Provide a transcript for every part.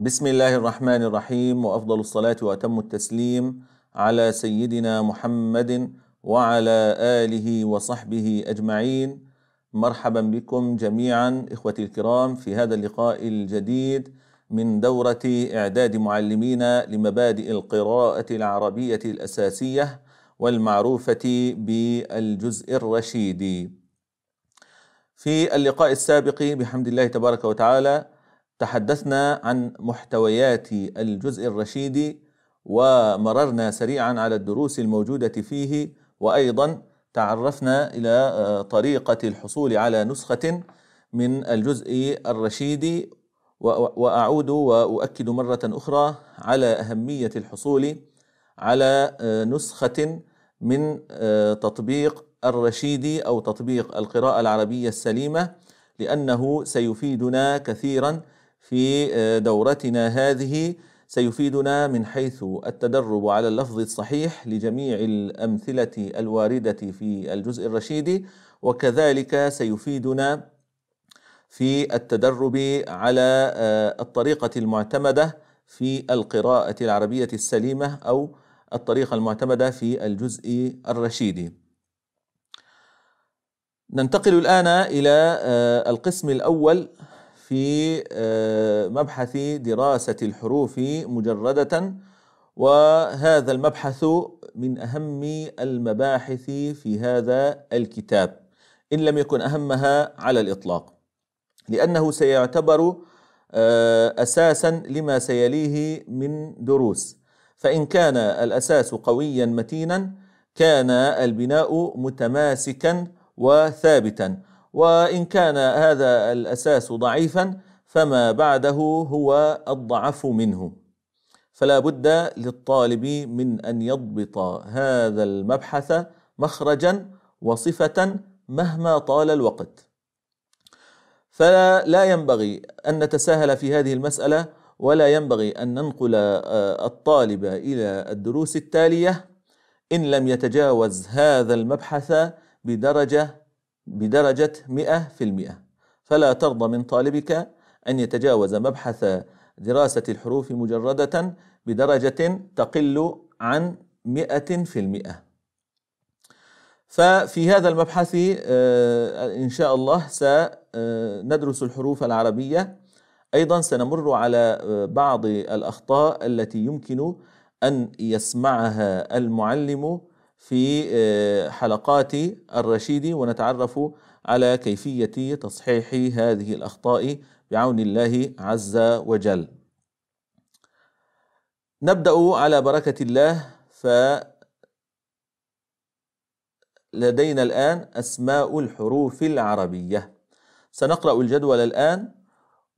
بسم الله الرحمن الرحيم وافضل الصلاه واتم التسليم على سيدنا محمد وعلى اله وصحبه اجمعين مرحبا بكم جميعا اخوتي الكرام في هذا اللقاء الجديد من دوره اعداد معلمين لمبادئ القراءه العربيه الاساسيه والمعروفه بالجزء الرشيدي في اللقاء السابق بحمد الله تبارك وتعالى تحدثنا عن محتويات الجزء الرشيدي ومررنا سريعا على الدروس الموجودة فيه وأيضا تعرفنا إلى آه، طريقة الحصول على نسخة من الجزء الرشيدي وأعود وأؤكد مرة أخرى على أهمية الحصول على آه، نسخة من آه، تطبيق الرشيدي أو تطبيق القراءة العربية السليمة لأنه سيفيدنا كثيرا في آه، دورتنا هذه سيفيدنا من حيث التدرب على اللفظ الصحيح لجميع الأمثلة الواردة في الجزء الرشيد وكذلك سيفيدنا في التدرب على آه، الطريقة المعتمدة في القراءة العربية السليمة أو الطريقة المعتمدة في الجزء الرشيدي. ننتقل الآن إلى آه، القسم الأول في آه، مبحث دراسة الحروف مجردة وهذا المبحث من أهم المباحث في هذا الكتاب إن لم يكن أهمها على الإطلاق لأنه سيعتبر آه، أساسا لما سيليه من دروس فإن كان الأساس قويا متينا كان البناء متماسكا وثابتا وان كان هذا الاساس ضعيفا فما بعده هو الضعف منه فلا بد للطالب من ان يضبط هذا المبحث مخرجا وصفه مهما طال الوقت فلا ينبغي ان نتساهل في هذه المساله ولا ينبغي ان ننقل آه، الطالب الى الدروس التاليه ان لم يتجاوز هذا المبحث بدرجه بدرجة 100% فلا ترضى من طالبك أن يتجاوز مبحث دراسة الحروف مجردة بدرجة تقل عن 100% ففي هذا المبحث آه، إن شاء الله سندرس آه، الحروف العربية أيضا سنمر على آه، بعض الأخطاء التي يمكن أن يسمعها المعلم في آه، حلقات الرشيد ونتعرف على كيفية تصحيح هذه الأخطاء بعون الله عز وجل. نبدأ على بركة الله ف لدينا الآن أسماء الحروف العربية. سنقرأ الجدول الآن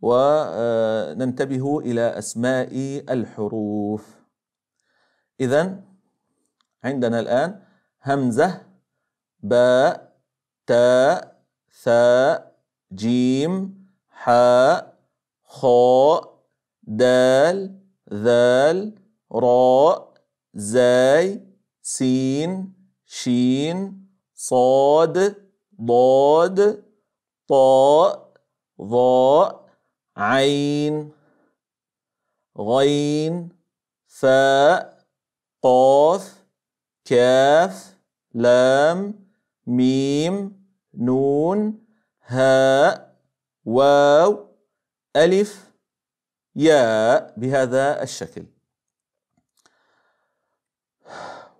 وننتبه آه، إلى أسماء الحروف. إذا عندنا الآن همزة باء تاء ثاء جيم حاء خاء دال ذال راء زاي سين شين صاد ضاد طاء ظاء عين غين فاء قاف كاف لام ميم نون هاء واو ألف ياء بهذا الشكل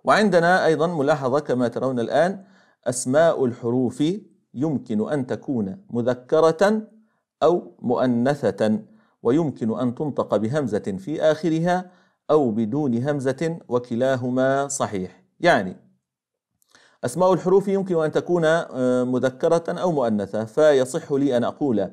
وعندنا أيضا ملاحظة كما ترون الآن أسماء الحروف يمكن أن تكون مذكرة أو مؤنثة ويمكن أن تنطق بهمزة في آخرها أو بدون همزة وكلاهما صحيح يعني أسماء الحروف يمكن أن تكون آه، مذكرة أو مؤنثة فيصح لي أن أقول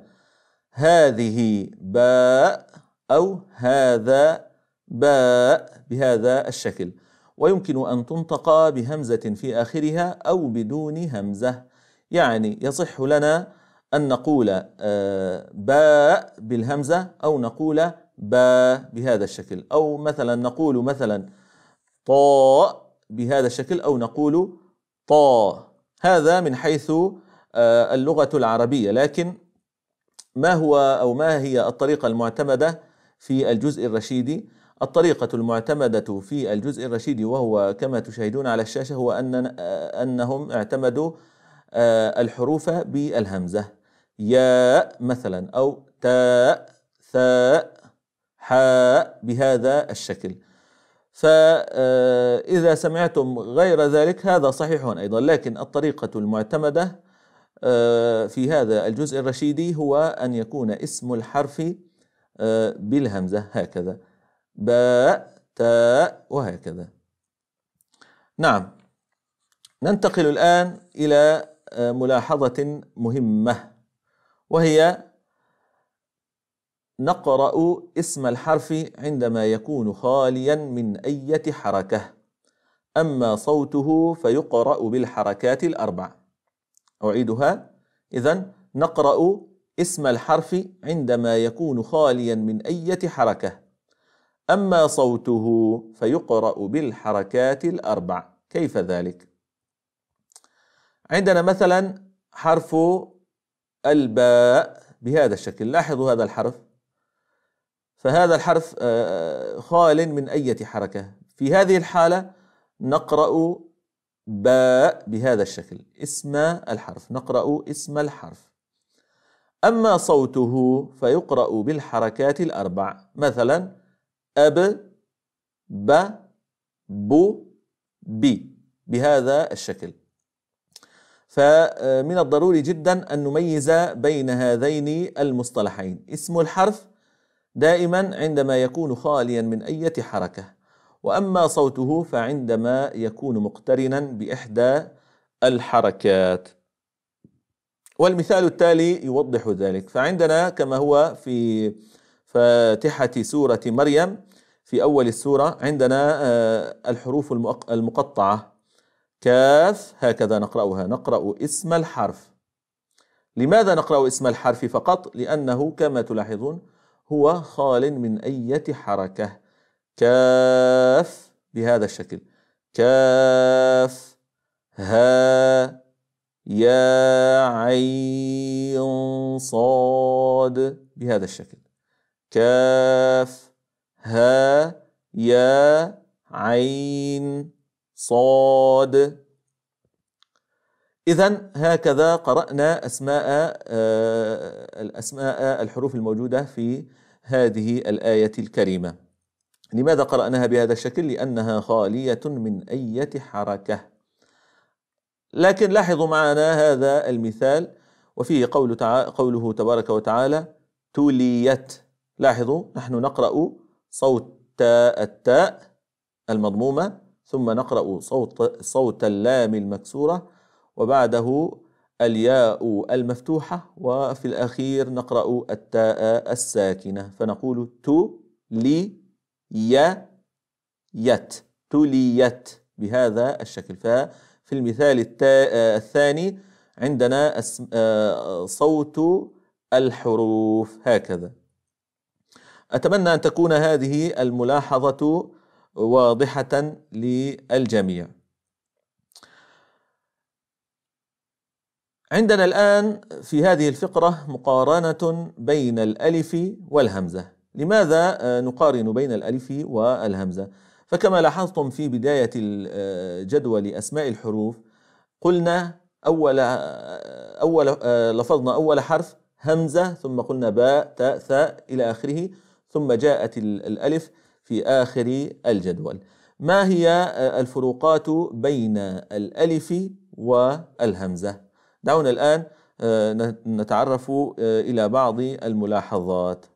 هذه باء أو هذا باء بهذا الشكل ويمكن أن تنطق بهمزة في آخرها أو بدون همزة يعني يصح لنا أن نقول آه، باء بالهمزة أو نقول باء بهذا الشكل أو مثلا نقول مثلا طاء بهذا الشكل أو نقول طا هذا من حيث آه، اللغة العربية لكن ما هو أو ما هي الطريقة المعتمدة في الجزء الرشيدي الطريقة المعتمدة في الجزء الرشيدي وهو كما تشاهدون على الشاشة هو أن آه، أنهم اعتمدوا آه، الحروف بالهمزة ياء مثلا أو تاء ثاء حاء بهذا الشكل فإذا سمعتم غير ذلك هذا صحيح أيضا لكن الطريقة المعتمدة آه، في هذا الجزء الرشيدي هو أن يكون اسم الحرف آه، بالهمزة هكذا باء تاء وهكذا نعم ننتقل الآن إلى آه، ملاحظة مهمة وهي نقرأ اسم الحرف عندما يكون خاليا من أية حركة أما صوته فيقرأ بالحركات الأربع أعيدها إذا نقرأ اسم الحرف عندما يكون خاليا من أية حركة أما صوته فيقرأ بالحركات الأربع كيف ذلك؟ عندنا مثلا حرف الباء بهذا الشكل لاحظوا هذا الحرف فهذا الحرف آه، خال من أي حركة في هذه الحالة نقرأ باء بهذا الشكل اسم الحرف نقرأ اسم الحرف أما صوته فيقرأ بالحركات الأربع مثلا أب ب بو بي بهذا الشكل فمن الضروري جدا أن نميز بين هذين المصطلحين اسم الحرف دائما عندما يكون خاليا من أي حركة وأما صوته فعندما يكون مقترنا بإحدى الحركات والمثال التالي يوضح ذلك فعندنا كما هو في فاتحة سورة مريم في أول السورة عندنا آه، الحروف المقطعة كاف هكذا نقرأها نقرأ اسم الحرف لماذا نقرأ اسم الحرف فقط؟ لأنه كما تلاحظون هو خال من أية حركة كاف بهذا الشكل كاف ها يا عين صاد بهذا الشكل كاف ها يا عين صاد إذا هكذا قرأنا أسماء آه، الأسماء الحروف الموجودة في هذه الآية الكريمة. لماذا قرأناها بهذا الشكل؟ لأنها خالية من أية حركة. لكن لاحظوا معنا هذا المثال وفيه قول تعالى قوله تبارك وتعالى توليت. لاحظوا نحن نقرأ صوت التاء المضمومة ثم نقرأ صوت صوت اللام المكسورة وبعده الياء المفتوحة وفي الأخير نقرأ التاء الساكنة فنقول تو لي يا يت تليت بهذا الشكل ففي المثال التاء الثاني عندنا آه، صوت الحروف هكذا أتمنى أن تكون هذه الملاحظة واضحة للجميع عندنا الآن في هذه الفقرة مقارنة بين الألف والهمزة لماذا آه، نقارن بين الألف والهمزة؟ فكما لاحظتم في بداية آه، جدول أسماء الحروف قلنا أول آه، أول لفظنا أول حرف همزة ثم قلنا باء تاء ثاء إلى آخره ثم جاءت الألف في آخر الجدول ما هي الفروقات بين الألف والهمزة؟ دعونا الآن آه، نتعرف آه، إلى بعض الملاحظات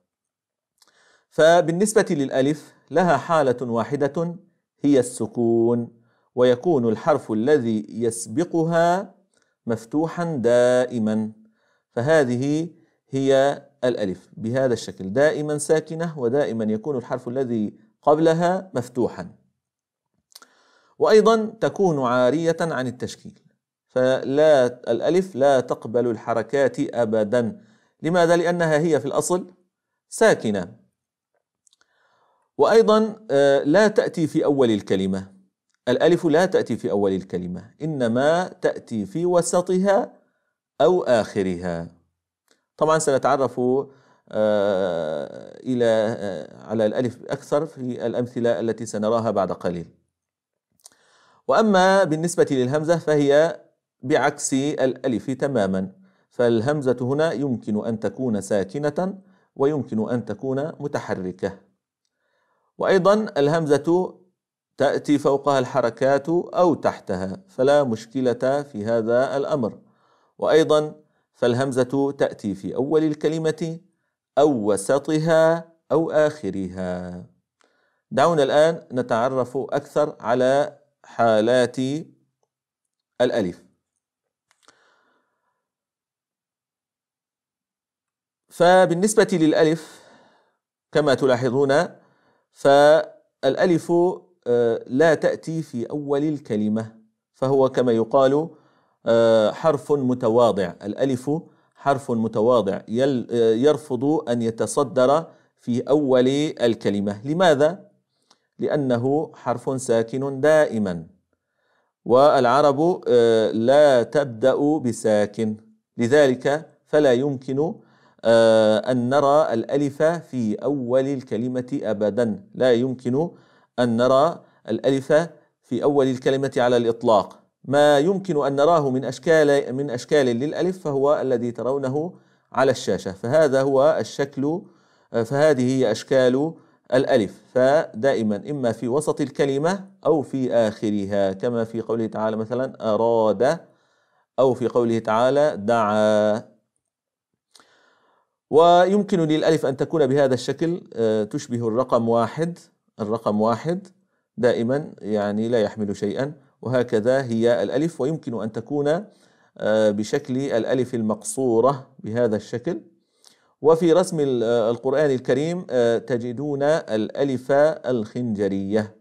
فبالنسبة للألف لها حالة واحدة هي السكون ويكون الحرف الذي يسبقها مفتوحا دائما فهذه هي الألف بهذا الشكل دائما ساكنة ودائما يكون الحرف الذي قبلها مفتوحا وأيضا تكون عارية عن التشكيل فلا الألف لا تقبل الحركات أبدا لماذا؟ لأنها هي في الأصل ساكنة وأيضا آه، لا تأتي في أول الكلمة الألف لا تأتي في أول الكلمة إنما تأتي في وسطها أو آخرها طبعا سنتعرف آه، إلى آه، على الألف أكثر في الأمثلة التي سنراها بعد قليل وأما بالنسبة للهمزة فهي بعكس الألف تماما فالهمزة هنا يمكن أن تكون ساكنة ويمكن أن تكون متحركة وأيضا الهمزة تأتي فوقها الحركات أو تحتها فلا مشكلة في هذا الأمر وأيضا فالهمزة تأتي في أول الكلمة أو وسطها أو آخرها دعونا الآن نتعرف أكثر على حالات الألف فبالنسبة للألف كما تلاحظون فالألف آه، لا تأتي في أول الكلمة فهو كما يقال آه، حرف متواضع الألف حرف متواضع آه، يرفض أن يتصدر في أول الكلمة لماذا؟ لأنه حرف ساكن دائما والعرب لا تبدأ بساكن لذلك فلا يمكن آه، أن نرى الألف في أول الكلمة أبدا لا يمكن أن نرى الألف في أول الكلمة على الإطلاق ما يمكن أن نراه من أشكال من أشكال للألف فهو الذي ترونه على الشاشة فهذا هو الشكل آه، فهذه هي أشكال الألف فدائما إما في وسط الكلمة أو في آخرها كما في قوله تعالى مثلا أراد أو في قوله تعالى دعا ويمكن للألف أن تكون بهذا الشكل آه، تشبه الرقم واحد الرقم واحد دائما يعني لا يحمل شيئا وهكذا هي الألف ويمكن أن تكون آه، بشكل الألف المقصورة بهذا الشكل وفي رسم آه، القرآن الكريم تجدون الألف الخنجرية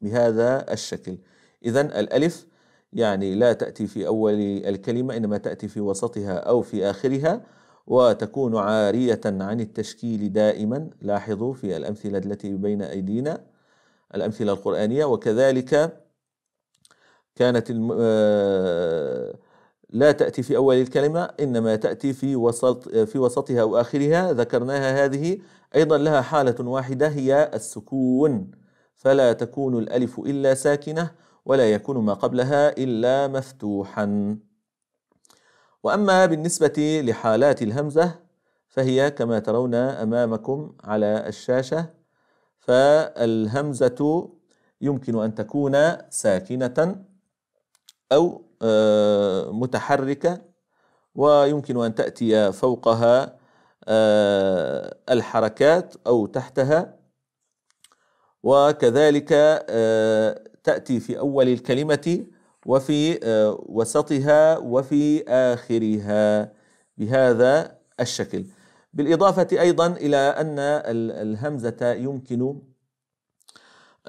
بهذا الشكل إذا الألف يعني لا تأتي في أول الكلمة إنما تأتي في وسطها أو في آخرها وتكون عارية عن التشكيل دائما لاحظوا في الأمثلة التي بين أيدينا الأمثلة القرآنية وكذلك كانت آه، لا تأتي في أول الكلمة إنما تأتي في وسط في وسطها وآخرها ذكرناها هذه أيضا لها حالة واحدة هي السكون فلا تكون الألف إلا ساكنة ولا يكون ما قبلها إلا مفتوحا واما بالنسبه لحالات الهمزه فهي كما ترون امامكم على الشاشه فالهمزه يمكن ان تكون ساكنه او آه، متحركه ويمكن ان تاتي فوقها آه، الحركات او تحتها وكذلك آه، تاتي في اول الكلمه وفي آه، وسطها وفي آخرها بهذا الشكل بالإضافة أيضا إلى أن الهمزة يمكن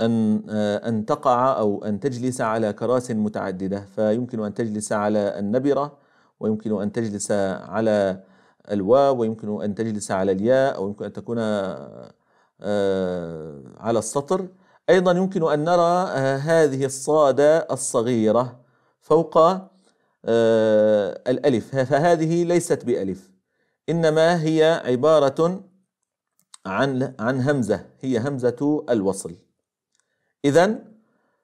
أن آه، أن تقع أو أن تجلس على كراس متعددة فيمكن أن تجلس على النبرة ويمكن أن تجلس على الواو ويمكن أن تجلس على الياء أو يمكن أن تكون آه، على السطر أيضا يمكن أن نرى آه، هذه الصادة الصغيرة فوق آه، الألف فهذه ليست بألف إنما هي عبارة عن عن همزة هي همزة الوصل إذا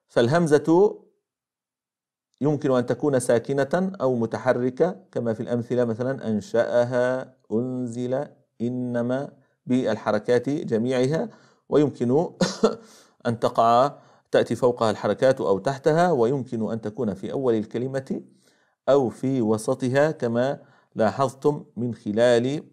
فالهمزة يمكن أن تكون ساكنة أو متحركة كما في الأمثلة مثلا أنشأها أنزل إنما بالحركات جميعها ويمكن أن تقع تأتي فوقها الحركات أو تحتها ويمكن أن تكون في أول الكلمة أو في وسطها كما لاحظتم من خلال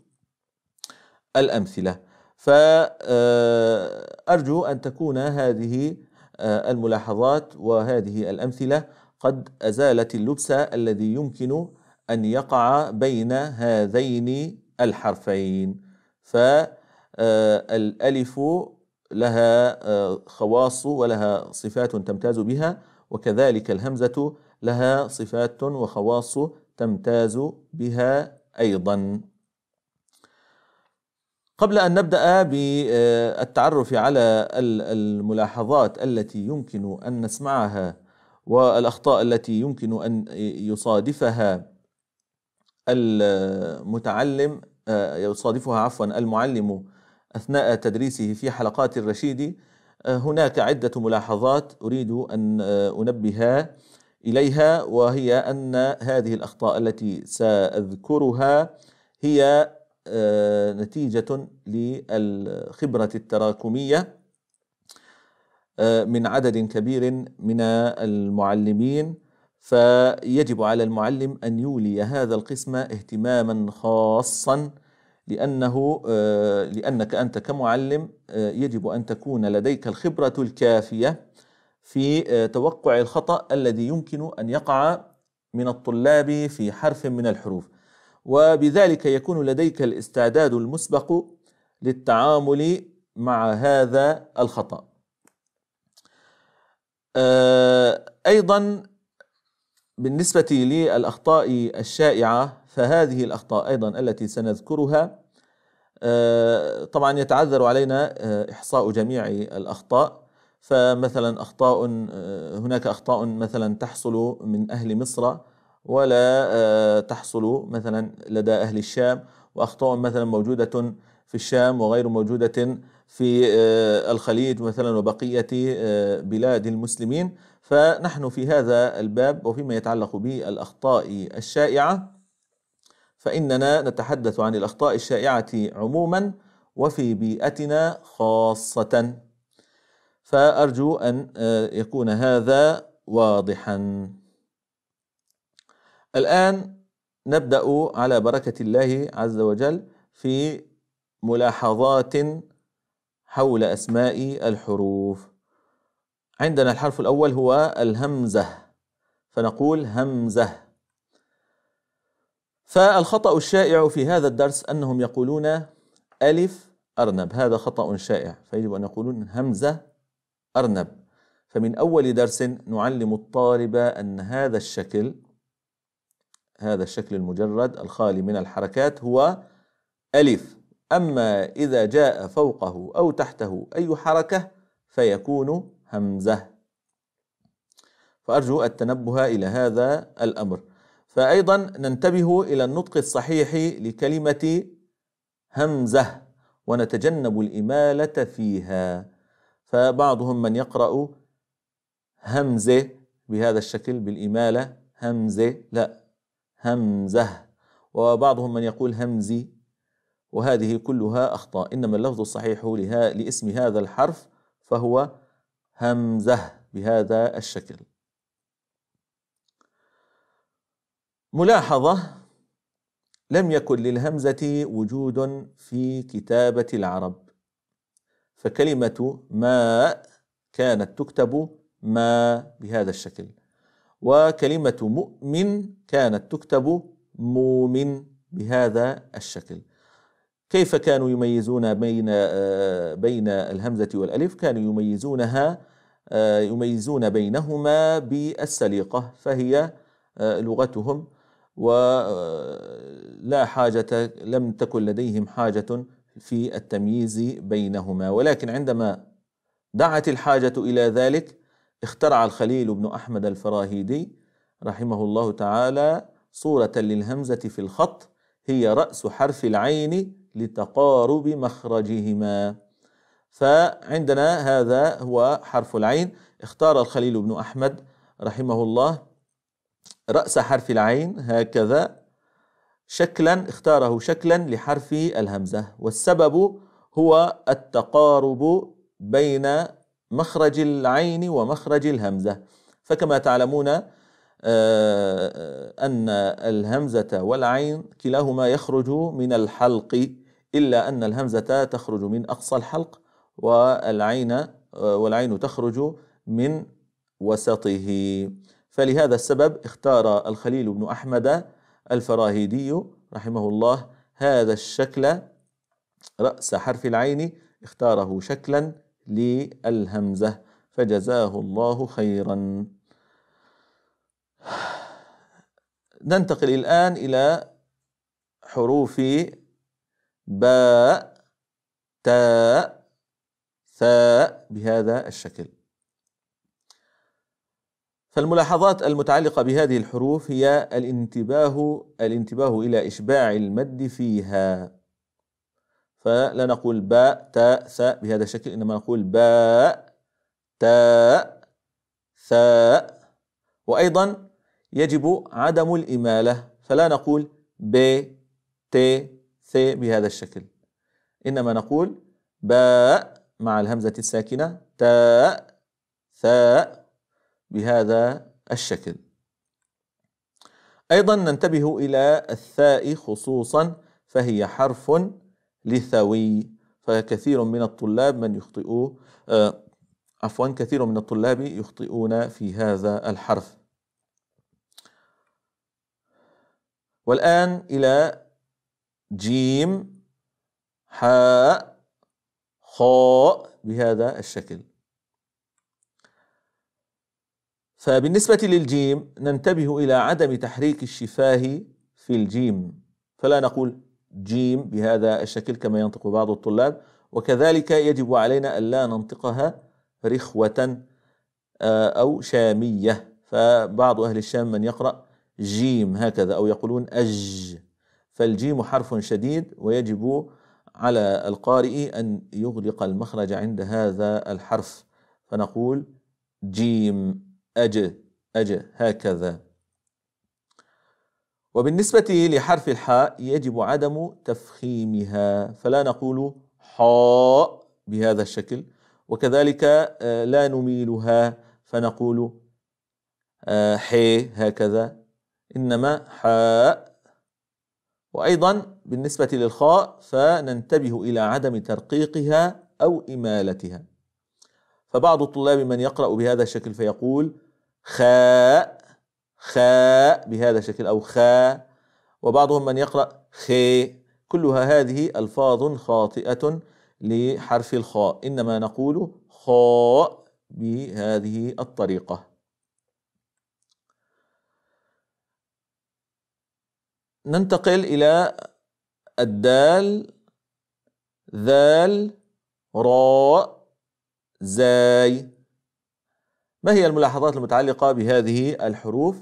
الأمثلة فأرجو آه، أن تكون هذه آه، الملاحظات وهذه الأمثلة قد أزالت اللبس الذي يمكن أن يقع بين هذين الحرفين فالألف آه، لها آه، خواص ولها صفات تمتاز بها وكذلك الهمزة لها صفات وخواص تمتاز بها أيضا قبل أن نبدأ بالتعرف على الملاحظات التي يمكن أن نسمعها والأخطاء التي يمكن أن يصادفها المتعلم آه، يصادفها عفوا المعلم أثناء تدريسه في حلقات الرشيد آه، هناك عدة ملاحظات أريد أن آه، أنبه إليها وهي أن هذه الأخطاء التي سأذكرها هي آه، نتيجة للخبرة التراكمية من عدد كبير من المعلمين فيجب على المعلم أن يولي هذا القسم اهتماما خاصا لأنه آه، لأنك أنت كمعلم آه، يجب أن تكون لديك الخبرة الكافية في آه، توقع الخطأ الذي يمكن أن يقع من الطلاب في حرف من الحروف وبذلك يكون لديك الاستعداد المسبق للتعامل مع هذا الخطأ أيضا بالنسبة للأخطاء الشائعة فهذه الأخطاء أيضا التي سنذكرها آه، طبعا يتعذر علينا آه، إحصاء جميع الأخطاء فمثلا أخطاء آه، هناك أخطاء مثلا تحصل من أهل مصر ولا تحصل مثلا لدى أهل الشام وأخطاء مثلا موجودة في الشام وغير موجودة في الخليج مثلا وبقية بلاد المسلمين فنحن في هذا الباب وفيما يتعلق بالأخطاء الشائعة فإننا نتحدث عن الأخطاء الشائعة عموما وفي بيئتنا خاصة فأرجو أن آه، يكون هذا واضحا الآن نبدأ على بركة الله عز وجل في ملاحظات حول أسماء الحروف عندنا الحرف الأول هو الهمزة فنقول همزة فالخطأ الشائع في هذا الدرس أنهم يقولون ألف أرنب هذا خطأ شائع فيجب أن يقولون همزة أرنب فمن أول درس نعلم الطالب أن هذا الشكل هذا الشكل المجرد الخالي من الحركات هو ألف أما إذا جاء فوقه أو تحته أي حركة فيكون همزة فأرجو التنبه إلى هذا الأمر فأيضا ننتبه إلى النطق الصحيح لكلمة همزة ونتجنب الإمالة فيها فبعضهم من يقرأ همزة بهذا الشكل بالإمالة همزة لا همزة وبعضهم من يقول همزي وهذه كلها أخطاء إنما اللفظ الصحيح لها لاسم هذا الحرف فهو همزة بهذا الشكل ملاحظة لم يكن للهمزة وجود في كتابة العرب فكلمة ماء كانت تكتب ما بهذا الشكل وكلمة مؤمن كانت تكتب مؤمن بهذا الشكل كيف كانوا يميزون بين آه، بين الهمزة والألف كانوا يميزونها آه، يميزون بينهما بالسليقة فهي آه، لغتهم ولا آه، حاجة لم تكن لديهم حاجة في التمييز بينهما ولكن عندما دعت الحاجة إلى ذلك اخترع الخليل بن أحمد الفراهيدي رحمه الله تعالى صورة للهمزة في الخط هي رأس حرف العين لتقارب مخرجهما فعندنا هذا هو حرف العين اختار الخليل بن أحمد رحمه الله رأس حرف العين هكذا شكلا اختاره شكلا لحرف الهمزة والسبب هو التقارب بين مخرج العين ومخرج الهمزة فكما تعلمون آه، أن الهمزة والعين كلاهما يخرج من الحلق إلا أن الهمزة تخرج من أقصى الحلق والعين آه، والعين تخرج من وسطه فلهذا السبب اختار الخليل بن أحمد الفراهيدي رحمه الله هذا الشكل رأس حرف العين اختاره شكلا للهمزة فجزاه الله خيرا ننتقل الآن إلى حروف باء تاء ثاء بهذا الشكل فالملاحظات المتعلقة بهذه الحروف هي الانتباه الانتباه إلى إشباع المد فيها فلا نقول باء تاء ثاء بهذا الشكل إنما نقول باء تاء ثاء وأيضا يجب عدم الإمالة فلا نقول ب ت ث بهذا الشكل إنما نقول باء مع الهمزة الساكنة تاء ثاء بهذا الشكل ايضا ننتبه الى الثاء خصوصا فهي حرف لثوي فكثير من الطلاب من يخطئوا آه، عفوا كثير من الطلاب يخطئون في هذا الحرف والآن إلى جيم حاء خاء بهذا الشكل فبالنسبة للجيم ننتبه إلى عدم تحريك الشفاه في الجيم فلا نقول جيم بهذا الشكل كما ينطق بعض الطلاب وكذلك يجب علينا ألا ننطقها رخوة آه، أو شامية فبعض أهل الشام من يقرأ جيم هكذا أو يقولون أج فالجيم حرف شديد ويجب على القارئ أن يغلق المخرج عند هذا الحرف فنقول جيم أج أج هكذا وبالنسبة لحرف الحاء يجب عدم تفخيمها فلا نقول حاء بهذا الشكل وكذلك آه، لا نميلها فنقول آه، حي هكذا إنما حاء وأيضا بالنسبة للخاء فننتبه إلى عدم ترقيقها أو إمالتها فبعض الطلاب من يقرأ بهذا الشكل فيقول خاء خاء بهذا الشكل أو خاء وبعضهم من يقرأ خي كلها هذه ألفاظ خاطئة لحرف الخاء إنما نقول خاء بهذه الطريقة ننتقل إلى الدال ذال راء زاي ما هي الملاحظات المتعلقة بهذه الحروف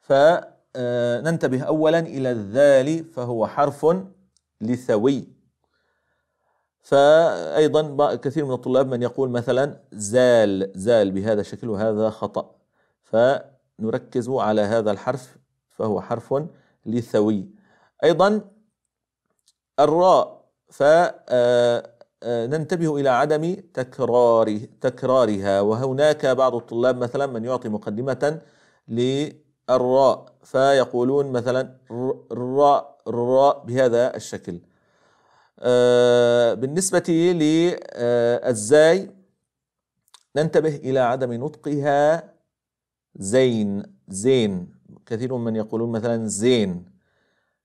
فننتبه آه، أولا إلى الذال فهو حرف لثوي فأيضا كثير من الطلاب من يقول مثلا زال زال بهذا الشكل وهذا خطأ فنركز على هذا الحرف فهو حرف لثوي أيضا الراء ف آه، آه، ننتبه إلى عدم تكرار تكرارها وهناك بعض الطلاب مثلا من يعطي مقدمة للراء فيقولون مثلا راء راء بهذا الشكل آه، بالنسبة للزاي ننتبه إلى عدم نطقها زين زين كثير من يقولون مثلا زين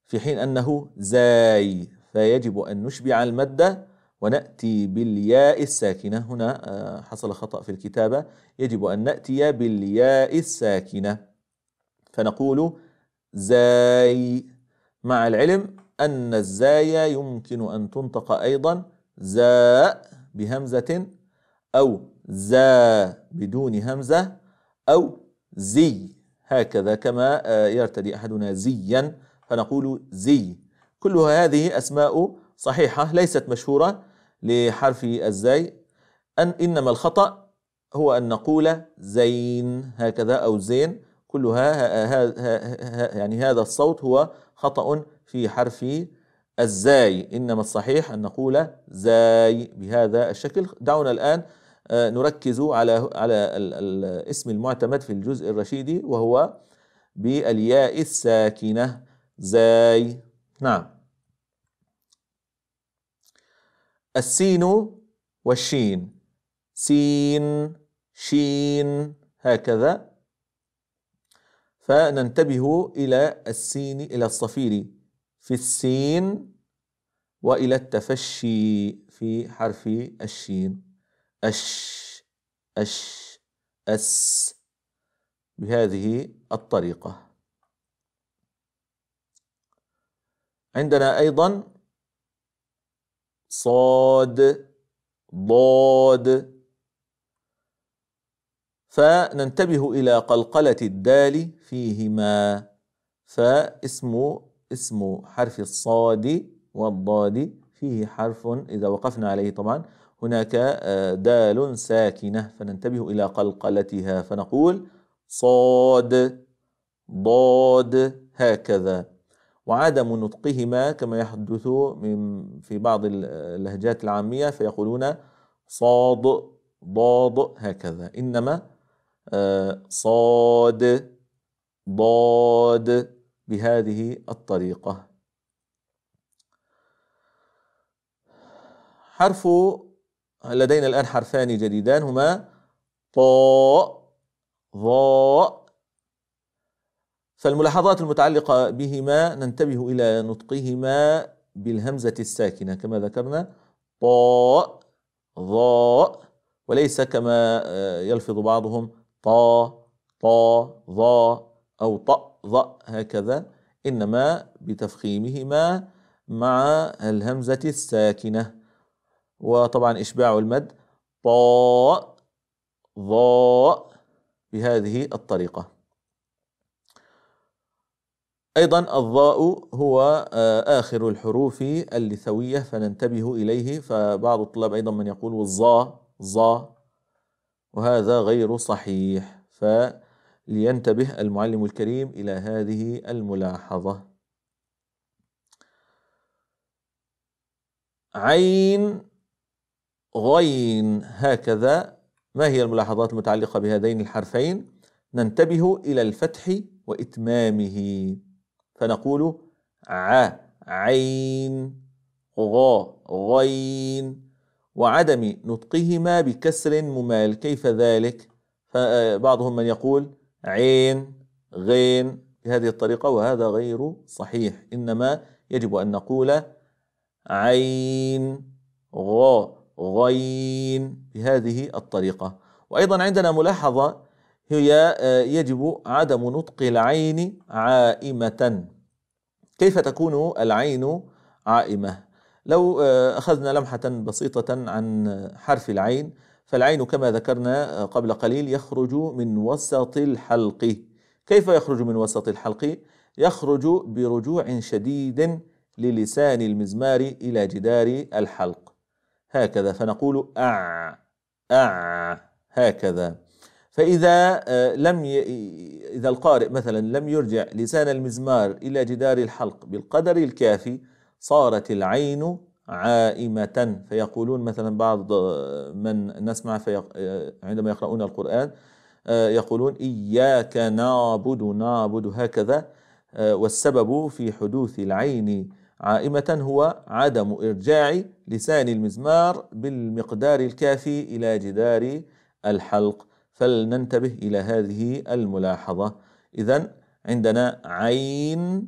في حين أنه زاي فيجب أن نشبع المادة ونأتي بالياء الساكنة هنا آه، حصل خطأ في الكتابة يجب أن نأتي بالياء الساكنة فنقول زاي مع العلم أن الزاي يمكن أن تنطق أيضا زاء بهمزة أو زا بدون همزة أو زي هكذا كما آه، يرتدي أحدنا زيا فنقول زي كل هذه أسماء صحيحة ليست مشهورة لحرف الزاي أن إنما الخطأ هو أن نقول زين هكذا أو زين كلها ها ها ها يعني هذا الصوت هو خطأ في حرف الزاي إنما الصحيح أن نقول زاي بهذا الشكل دعونا الآن آه، نركز على على الاسم المعتمد في الجزء الرشيدي وهو بالياء الساكنة زاي نعم السين والشين سين شين هكذا فننتبه إلى السين إلى الصفير في السين وإلى التفشي في حرف الشين أش أش أس بهذه الطريقة عندنا أيضا صاد ضاد فننتبه إلى قلقلة الدال فيهما فاسم اسم حرف الصاد والضاد فيه حرف إذا وقفنا عليه طبعا هناك آه، دال ساكنة فننتبه إلى قلقلتها فنقول صاد ضاد هكذا وعدم نطقهما كما يحدث من في بعض اللهجات العامية فيقولون صاد ضاد هكذا إنما آه، صاد ضاد بهذه الطريقة حرف لدينا الآن حرفان جديدان هما طاء ضاء فالملاحظات المتعلقة بهما ننتبه إلى نطقهما بالهمزة الساكنة كما ذكرنا طاء ظاء وليس كما آه، يلفظ بعضهم طا طا ظا أو طأ ظأ هكذا إنما بتفخيمهما مع الهمزة الساكنة وطبعا إشباع المد طاء ظاء بهذه الطريقة أيضا الضاء هو آه، آخر الحروف اللثوية فننتبه إليه فبعض الطلاب أيضا من يقول الظا ظا وهذا غير صحيح فلينتبه المعلم الكريم إلى هذه الملاحظة عين غين هكذا ما هي الملاحظات المتعلقة بهذين الحرفين ننتبه إلى الفتح وإتمامه فنقول ع عين غ غين وعدم نطقهما بكسر ممال كيف ذلك فبعضهم آه، من يقول عين غين بهذه الطريقة وهذا غير صحيح إنما يجب أن نقول عين غ غين بهذه الطريقة وأيضا عندنا ملاحظة هي آه، يجب عدم نطق العين عائمة كيف تكون العين عائمة لو آه، أخذنا لمحة بسيطة عن حرف العين فالعين كما ذكرنا آه، قبل قليل يخرج من وسط الحلق كيف يخرج من وسط الحلق؟ يخرج برجوع شديد للسان المزمار إلى جدار الحلق هكذا فنقول أع أع هكذا فإذا آه، لم ي... إذا القارئ مثلا لم يرجع لسان المزمار إلى جدار الحلق بالقدر الكافي صارت العين عائمة فيقولون مثلا بعض من نسمع في... آه، عندما يقرؤون القرآن آه، يقولون إياك نعبد نعبد هكذا والسبب في حدوث العين عائمة هو عدم إرجاع لسان المزمار بالمقدار الكافي إلى جدار الحلق فلننتبه إلى هذه الملاحظة إذا عندنا عين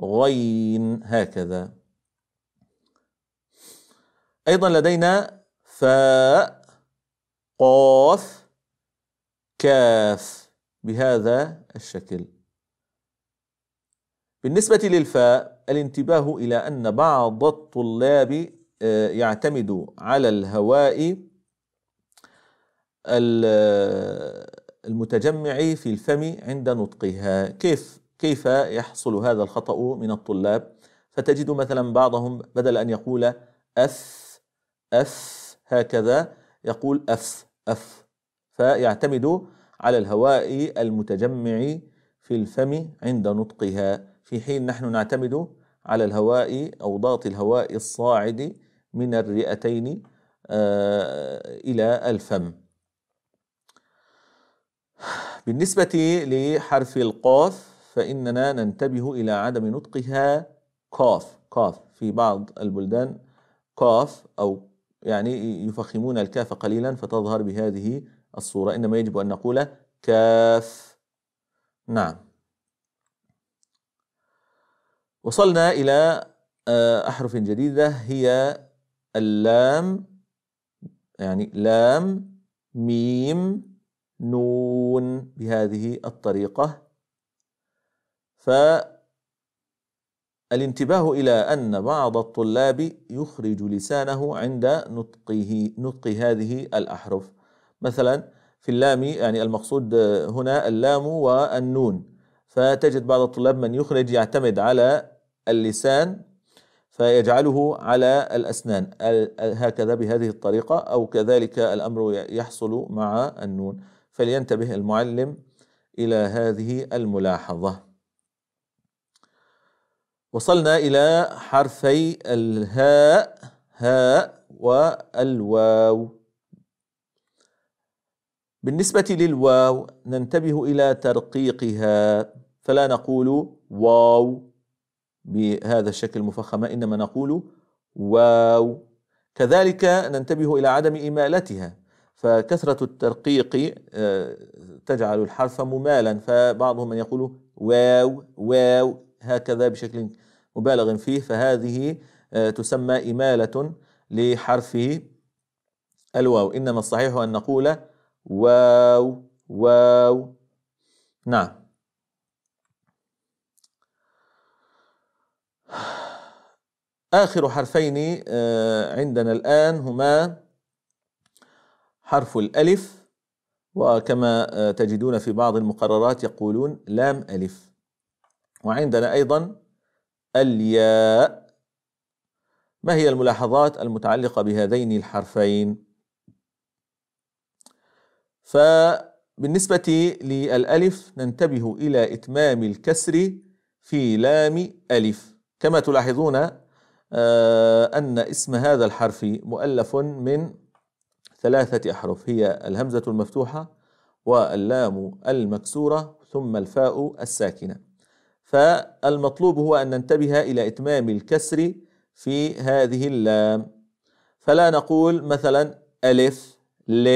غين هكذا أيضا لدينا فاء قاف كاف بهذا الشكل بالنسبة للفاء الانتباه إلى أن بعض الطلاب آه، يعتمد على الهواء المتجمع في الفم عند نطقها كيف كيف يحصل هذا الخطأ من الطلاب فتجد مثلا بعضهم بدل أن يقول أف أف هكذا يقول أف أف فيعتمد على الهواء المتجمع في الفم عند نطقها في حين نحن نعتمد على الهواء أو ضغط الهواء الصاعد من الرئتين آه، إلى الفم بالنسبة لحرف القاف فإننا ننتبه إلى عدم نطقها قاف قاف في بعض البلدان قاف أو يعني يفخمون الكاف قليلا فتظهر بهذه الصورة إنما يجب أن نقول كاف نعم وصلنا إلى آه، أحرف جديدة هي اللام يعني لام ميم نون بهذه الطريقة فالانتباه إلى أن بعض الطلاب يخرج لسانه عند نطقه نطق هذه الأحرف مثلا في اللام يعني المقصود هنا اللام والنون فتجد بعض الطلاب من يخرج يعتمد على اللسان فيجعله على الأسنان هكذا بهذه الطريقة أو كذلك الأمر يحصل مع النون فلينتبه المعلم إلى هذه الملاحظة وصلنا إلى حرفي الهاء هاء والواو بالنسبة للواو ننتبه إلى ترقيقها فلا نقول واو بهذا الشكل المفخمة إنما نقول واو كذلك ننتبه إلى عدم إمالتها فكثرة الترقيق آه، تجعل الحرف ممالا فبعضهم من يقول واو واو هكذا بشكل مبالغ فيه فهذه آه، تسمى إمالة لحرف الواو إنما الصحيح أن نقول واو واو نعم آخر حرفين آه، عندنا الآن هما حرف الألف وكما آه، تجدون في بعض المقررات يقولون لام ألف وعندنا أيضا الياء ما هي الملاحظات المتعلقة بهذين الحرفين فبالنسبة للألف ننتبه إلى إتمام الكسر في لام ألف كما تلاحظون آه، أن اسم هذا الحرف مؤلف من ثلاثة أحرف هي الهمزة المفتوحة واللام المكسورة ثم الفاء الساكنة فالمطلوب هو أن ننتبه إلى إتمام الكسر في هذه اللام فلا نقول مثلا ألف ل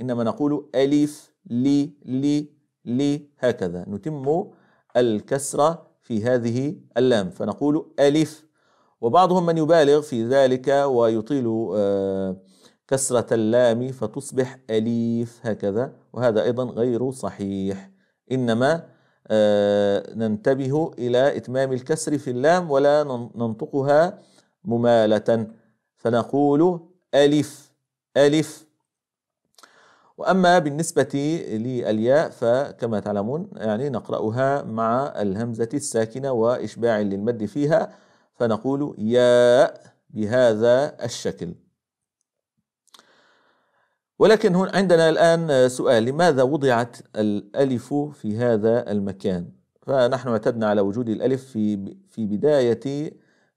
إنما نقول ألف لي لي لي هكذا نتم الكسر في هذه اللام فنقول ألف وبعضهم من يبالغ في ذلك ويطيل آه كسرة اللام فتصبح أليف هكذا وهذا أيضا غير صحيح إنما آه، ننتبه إلى إتمام الكسر في اللام ولا ننطقها ممالة فنقول ألف ألف وأما بالنسبة للياء فكما تعلمون يعني نقرأها مع الهمزة الساكنة وإشباع للمد فيها فنقول ياء بهذا الشكل ولكن هنا عندنا الآن سؤال لماذا وضعت الألف في هذا المكان فنحن اعتدنا على وجود الألف في, في بداية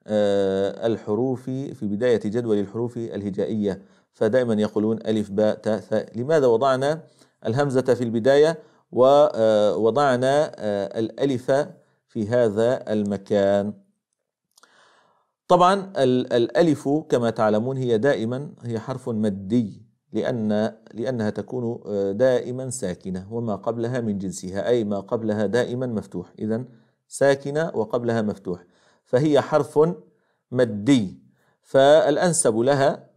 آه، الحروف في بداية جدول الحروف الهجائية فدائما يقولون ألف باء تاء ثاء لماذا وضعنا الهمزة في البداية ووضعنا آه، آه، الألف في هذا المكان طبعا الألف كما تعلمون هي دائما هي حرف مدي لأن لأنها تكون آه، دائما ساكنة وما قبلها من جنسها أي ما قبلها دائما مفتوح إذا ساكنة وقبلها مفتوح فهي حرف مدي فالأنسب لها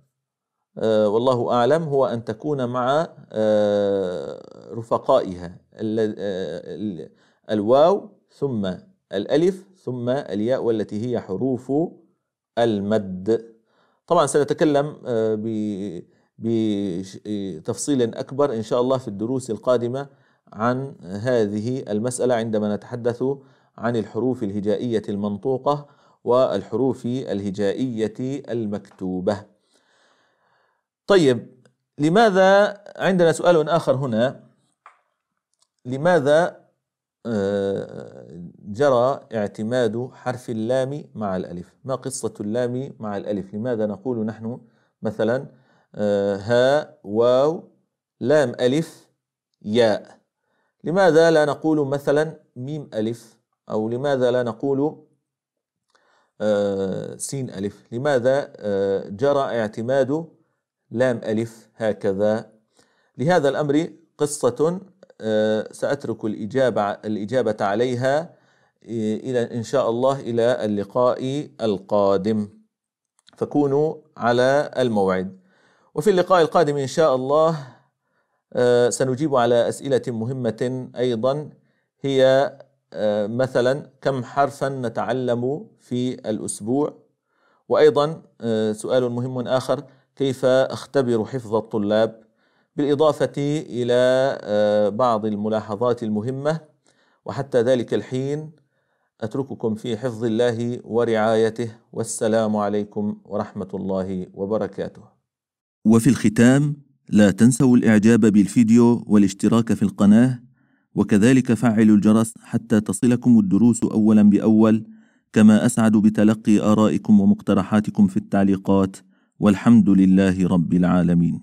آه، والله أعلم هو أن تكون مع آه، رفقائها الواو ثم الألف ثم الياء والتي هي حروف المد طبعا سنتكلم ب بتفصيل أكبر إن شاء الله في الدروس القادمة عن هذه المسألة عندما نتحدث عن الحروف الهجائية المنطوقة والحروف الهجائية المكتوبة. طيب لماذا عندنا سؤال آخر هنا لماذا آه، جرى اعتماد حرف اللام مع الألف ما قصة اللام مع الألف لماذا نقول نحن مثلا آه، ها واو لام ألف ياء لماذا لا نقول مثلا ميم ألف أو لماذا لا نقول آه، سين ألف لماذا آه، جرى اعتماد لام ألف هكذا لهذا الأمر قصة سأترك الإجابة, الإجابة عليها إلى إن شاء الله إلى اللقاء القادم فكونوا على الموعد وفي اللقاء القادم إن شاء الله آه، سنجيب على أسئلة مهمة أيضا هي آه، مثلا كم حرفا نتعلم في الأسبوع وأيضا آه، سؤال مهم آخر كيف أختبر حفظ الطلاب بالإضافة إلى بعض الملاحظات المهمة وحتى ذلك الحين أترككم في حفظ الله ورعايته والسلام عليكم ورحمة الله وبركاته وفي الختام لا تنسوا الإعجاب بالفيديو والاشتراك في القناة وكذلك فعلوا الجرس حتى تصلكم الدروس أولا بأول كما أسعد بتلقي آرائكم ومقترحاتكم في التعليقات والحمد لله رب العالمين